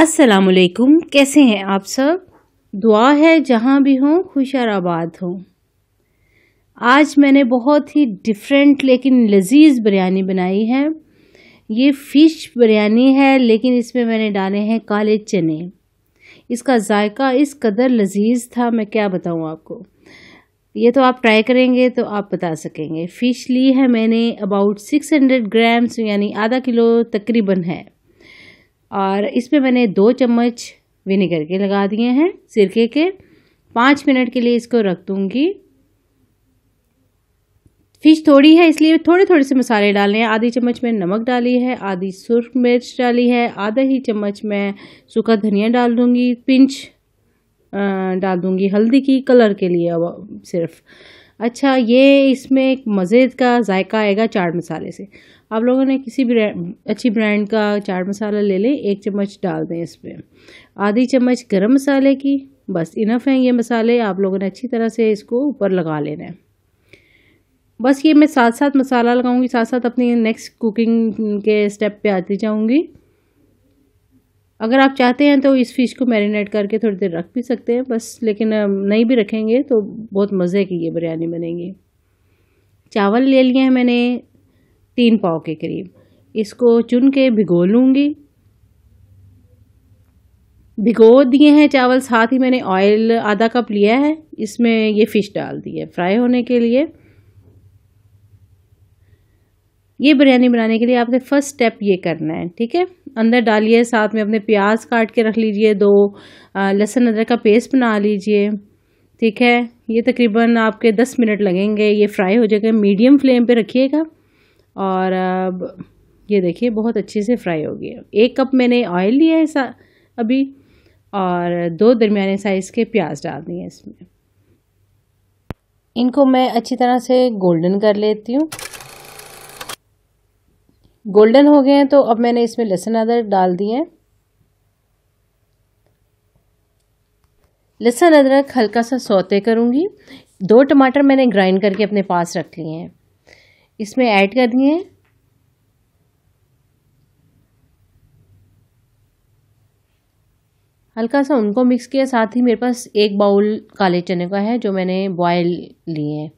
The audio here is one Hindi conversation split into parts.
असलकुम कैसे हैं आप सब दुआ है जहाँ भी हों खुशराबाद हों आज मैंने बहुत ही डिफरेंट लेकिन लजीज बिरयानी बनाई है ये फ़िश बिरयानी है लेकिन इसमें मैंने डाले हैं काले चने इसका जायका इस कदर लजीज था मैं क्या बताऊँ आपको ये तो आप ट्राई करेंगे तो आप बता सकेंगे फ़िश ली है मैंने अबाउट 600 ग्राम्स यानी आधा किलो तकरीबन है और इसमें मैंने दो चम्मच विनेगर के लगा दिए हैं सिरके के पाँच मिनट के लिए इसको रख दूँगी फिश थोड़ी है इसलिए थोड़े थोड़े से मसाले डालने हैं आधी चम्मच में नमक डाली है आधी सुर्ख मिर्च डाली है आधा ही चम्मच में सूखा धनिया डाल दूँगी पिंच डाल दूँगी हल्दी की कलर के लिए सिर्फ अच्छा ये इसमें एक मज़े का जायका आएगा चाट मसाले से आप लोगों ने किसी भी अच्छी ब्रांड का चाट मसाला ले लें एक चम्मच डाल दें इस पर आधी चम्मच गरम मसाले की बस इनफ हैं ये मसाले आप लोगों ने अच्छी तरह से इसको ऊपर लगा लेना है बस ये मैं साथ साथ मसाला लगाऊंगी साथ साथ अपनी नेक्स्ट कुकिंग के स्टेप पे आती जाऊंगी अगर आप चाहते हैं तो इस फ़िश को मैरिनेट करके थोड़ी देर रख भी सकते हैं बस लेकिन नहीं भी रखेंगे तो बहुत मज़े की ये बिरयानी बनेगी चावल ले लिए हैं मैंने तीन पाव के करीब इसको चुन के भिगो लूँगी भिगो दिए हैं चावल साथ ही मैंने ऑयल आधा कप लिया है इसमें ये फ़िश डाल दी है फ्राई होने के लिए ये बिरयानी बनाने के लिए आपने फ़र्स्ट स्टेप ये करना है ठीक है अंदर डालिए साथ में अपने प्याज काट के रख लीजिए दो लहसुन अदरक का पेस्ट बना लीजिए ठीक है ये तकरीबन आपके दस मिनट लगेंगे ये फ्राई हो जाएगा मीडियम फ्लेम पे रखिएगा और अब ये देखिए बहुत अच्छे से फ्राई हो गया एक कप मैंने ऑयल लिया है अभी और दो दरमिया साइज़ के प्याज डाल दिए इसमें इनको मैं अच्छी तरह से गोल्डन कर लेती हूँ गोल्डन हो गए हैं तो अब मैंने इसमें लहसुन अदरक डाल दिए हैं लहसुन अदरक हल्का सा सौते करूँगी दो टमाटर मैंने ग्राइंड करके अपने पास रख लिए हैं इसमें ऐड कर दिए हैं हल्का सा उनको मिक्स किया साथ ही मेरे पास एक बाउल काले चने का है जो मैंने बॉयल लिए हैं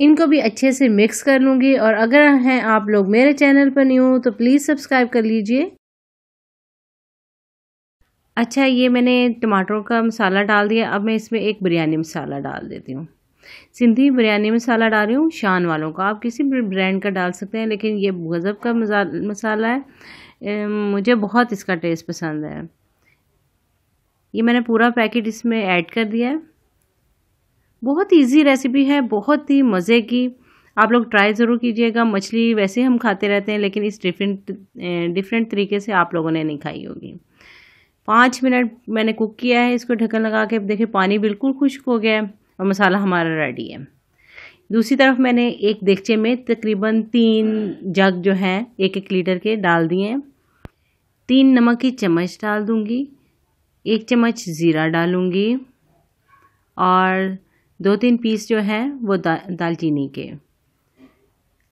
इनको भी अच्छे से मिक्स कर लूँगी और अगर हैं आप लोग मेरे चैनल पर नहीं हो तो प्लीज़ सब्सक्राइब कर लीजिए अच्छा ये मैंने टमाटर का मसाला डाल दिया अब मैं इसमें एक बिरयानी मसाला डाल देती हूँ सिंधी बिरयानी मसाला डाल रही हूँ शान वालों का आप किसी भी ब्रांड का डाल सकते हैं लेकिन ये गज़ब का मसाला है मुझे बहुत इसका टेस्ट पसंद है ये मैंने पूरा पैकेट इसमें ऐड कर दिया है बहुत इजी रेसिपी है बहुत ही मज़े की आप लोग ट्राई ज़रूर कीजिएगा मछली वैसे हम खाते रहते हैं लेकिन इस डिफरेंट डिफरेंट तरीके से आप लोगों ने नहीं खाई होगी पाँच मिनट मैंने कुक किया है इसको ढक्कन लगा के देखिए पानी बिल्कुल खुश्क हो गया है और मसाला हमारा रेडी है दूसरी तरफ मैंने एक देगचे में तकरीबन तीन जग जो हैं एक एक लीटर के डाल दिए हैं तीन नमक की चम्मच डाल दूंगी एक चम्मच ज़ीरा डालूंगी और दो तीन पीस जो है वो दा, दालचीनी के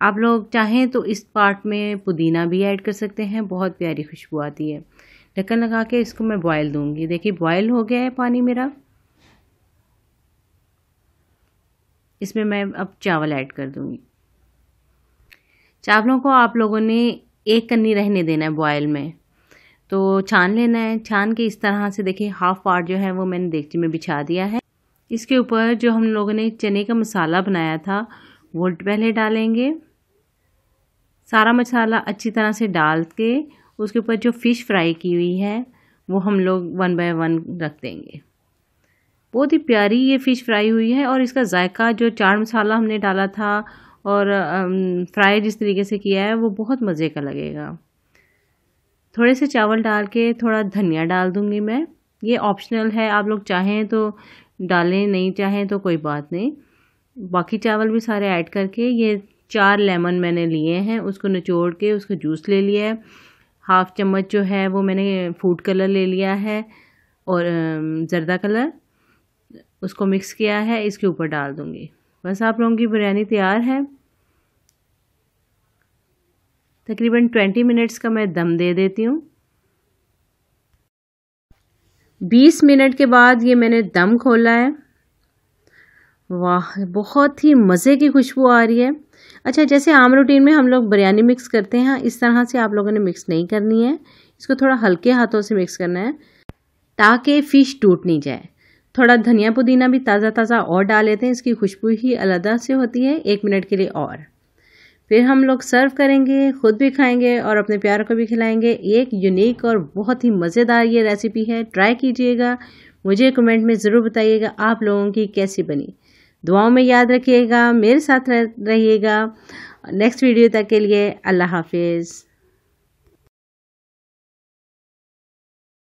आप लोग चाहें तो इस पार्ट में पुदीना भी ऐड कर सकते हैं बहुत प्यारी खुशबू आती है ढक्कन लगा के इसको मैं बॉयल दूंगी देखिए बॉयल हो गया है पानी मेरा इसमें मैं अब चावल ऐड कर दूंगी चावलों को आप लोगों ने एक कन्नी रहने देना है बॉयल में तो छान लेना है छान के इस तरह से देखिए हाफ पार्ट जो है वो मैंने देखती में बिछा दिया है इसके ऊपर जो हम लोगों ने चने का मसाला बनाया था वो पहले डालेंगे सारा मसाला अच्छी तरह से डाल के उसके ऊपर जो फ़िश फ्राई की हुई है वो हम लोग वन बाय वन रख देंगे बहुत ही प्यारी ये फ़िश फ्राई हुई है और इसका जायका जो चाट मसाला हमने डाला था और फ्राई जिस तरीके से किया है वो बहुत मज़े का लगेगा थोड़े से चावल डाल के थोड़ा धनिया डाल दूँगी मैं ये ऑप्शनल है आप लोग चाहें तो डालें नहीं चाहें तो कोई बात नहीं बाकी चावल भी सारे ऐड करके ये चार लेमन मैंने लिए हैं उसको निचोड़ के उसका जूस ले लिया है हाफ़ चम्मच जो है वो मैंने फूड कलर ले लिया है और जर्दा कलर उसको मिक्स किया है इसके ऊपर डाल दूँगी बस आप लोगों की बिरयानी तैयार है तकरीबन ट्वेंटी मिनट्स का मैं दम दे देती हूँ बीस मिनट के बाद ये मैंने दम खोला है वाह बहुत ही मज़े की खुशबू आ रही है अच्छा जैसे आम रूटीन में हम लोग बिरयानी मिक्स करते हैं इस तरह से आप लोगों ने मिक्स नहीं करनी है इसको थोड़ा हल्के हाथों से मिक्स करना है ताकि फ़िश टूट नहीं जाए थोड़ा धनिया पुदीना भी ताज़ा ताज़ा और डाल लेते हैं इसकी खुशबू ही अलहदा से होती है एक मिनट के लिए और फिर हम लोग सर्व करेंगे खुद भी खाएंगे और अपने प्यारों को भी खिलाएंगे एक यूनिक और बहुत ही मज़ेदार ये रेसिपी है ट्राई कीजिएगा मुझे कमेंट में ज़रूर बताइएगा आप लोगों की कैसी बनी दुआओं में याद रखिएगा मेरे साथ रहिएगा नेक्स्ट वीडियो तक के लिए अल्लाह हाफिज़